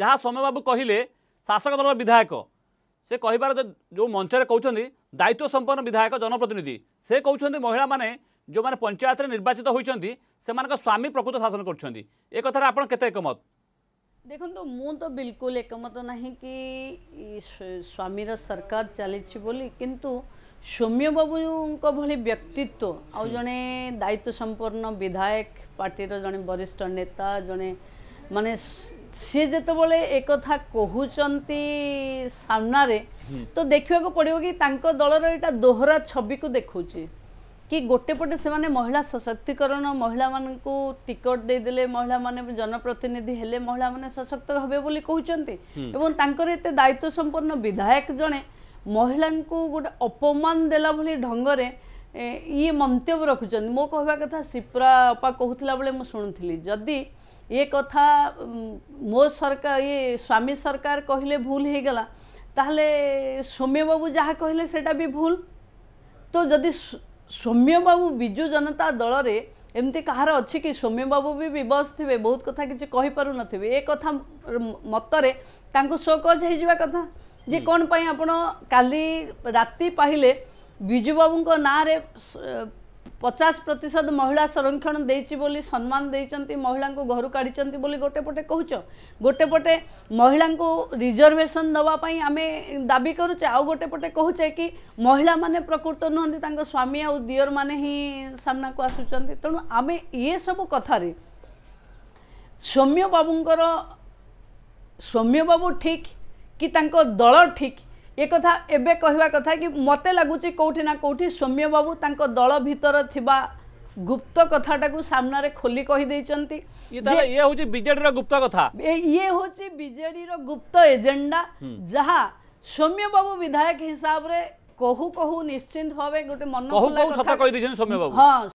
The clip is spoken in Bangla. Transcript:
ଯାହା ସୌମ୍ୟବାବୁ କହିଲେ ଶାସକ ଦଳର ବିଧାୟକ ସେ କହିବାର ଯେଉଁ ମଞ୍ଚରେ କହୁଛନ୍ତି ଦାୟିତ୍ୱ ସମ୍ପନ୍ନ ବିଧାୟକ ଜନପ୍ରତିନିଧି ସେ କହୁଛନ୍ତି ମହିଳାମାନେ ଯେଉଁମାନେ ପଞ୍ଚାୟତରେ ନିର୍ବାଚିତ ହୋଇଛନ୍ତି ସେମାନଙ୍କ ସ୍ୱାମୀ ପ୍ରକୃତ ଶାସନ କରୁଛନ୍ତି ଏ କଥାରେ ଆପଣ କେତେ ଏକମତ ଦେଖନ୍ତୁ ମୁଁ ତ ବିଲକୁଲ ଏକମତ ନାହିଁ କି ସ୍ୱାମୀର ସରକାର ଚାଲିଛି ବୋଲି କିନ୍ତୁ ସୌମ୍ୟବାବୁଙ୍କ ଭଳି ବ୍ୟକ୍ତିତ୍ୱ ଆଉ ଜଣେ ଦାୟିତ୍ୱ ସମ୍ପନ୍ନ ବିଧାୟକ ପାର୍ଟିର ଜଣେ ବରିଷ୍ଠ ନେତା ଜଣେ ମାନେ সি যেতবে একথা কুচি সামনারে তো দেখা পড়ব কি তাঁর দলর এটা দোহরা ছবি কু দেখুছি কি গোটে পটে সে মহিলা সশক্তিকরণ মহিলা মানুষ টিকট দিয়েদেলে মহিলা মানে জনপ্রতিনিধি হলে মহিলা মানে সশক্ত হবে বলে কুমার এবং তাঁর এতে দায়িত্ব সম্পন্ন বিধায়ক জনে মহিলা গোটে অপমান দেলা ভি ঢঙ্গরে ইয়ে মন্তব্য রাখুন মো কহা কথা সিপ্রা অপা কুলা বেড়ে মু শুণুলি যদি ये कथा मो सरकार ये स्वामी सरकार कहले भूल होगा ताहले सौम्यबाबू जहाँ कहले सेटा भी भूल तो जदि सौम्यबाबू विजु जनता दल रे ଏମିତି କାହାର ଅଛି କି ସୌମ୍ୟବାବୁ ବି ବିବଶ ଥିବେ ବହୁତ କଥା କିଛି କହିପାରୁନଥିବେ ଏ କଥା ମତରେ ତାଙ୍କୁ ସୋକଜ ହେଇଯିବା କଥା ଯେ କ'ଣ ପାଇଁ ଆପଣ କାଲି ରାତି ପାହିଲେ ବିଜୁବାବୁଙ୍କ ନାଁରେ ପଚାଶ ପ୍ରତିଶତ ମହିଳା ସଂରକ୍ଷଣ ଦେଇଛି ବୋଲି ସମ୍ମାନ ଦେଇଛନ୍ତି ମହିଳାଙ୍କୁ ଘରୁ କାଢ଼ିଛନ୍ତି ବୋଲି ଗୋଟେ ପଟେ କହୁଛ ଗୋଟେ ପଟେ ମହିଳାଙ୍କୁ ରିଜର୍ଭେସନ୍ ଦେବା ପାଇଁ ଆମେ ଦାବି କରୁଛେ ଆଉ ଗୋଟେ ପଟେ କହୁଛେ କି ମହିଳାମାନେ ପ୍ରକୃତ ନୁହନ୍ତି ତାଙ୍କ ସ୍ୱାମୀ ଆଉ ଦିଅରମାନେ ହିଁ ସାମ୍ନାକୁ ଆସୁଛନ୍ତି ତେଣୁ ଆମେ ଇଏ ସବୁ କଥାରେ ସୌମ୍ୟବାବୁଙ୍କର ସୌମ୍ୟବାବୁ ଠିକ୍ କି ତାଙ୍କ ଦଳ ଠିକ୍ ଏ କଥା ଏବେ କହିବା କଥା କି ମୋତେ ଲାଗୁଛି କେଉଁଠି ନା କେଉଁଠି ସୌମ୍ୟବାବୁ ତାଙ୍କ ଦଳ ଭିତରେ ଥିବା গুপ্ত কথাটাকে সামনারে খোলি কহিদেইছন্তি ইয়ে হচ্ছে বিজেডির গুপ্ত কথা ইয়ে হচ্ছে বিজেডির গুপ্ত এজেন্ডা যাহা সৌম্যবাবু বিধায়ক হিসাবরে কহু কহু নিশ্চিন্ত ভাবে গোটে মন কথা কই দিছেন সৌম্যবাবু হ্যাঁ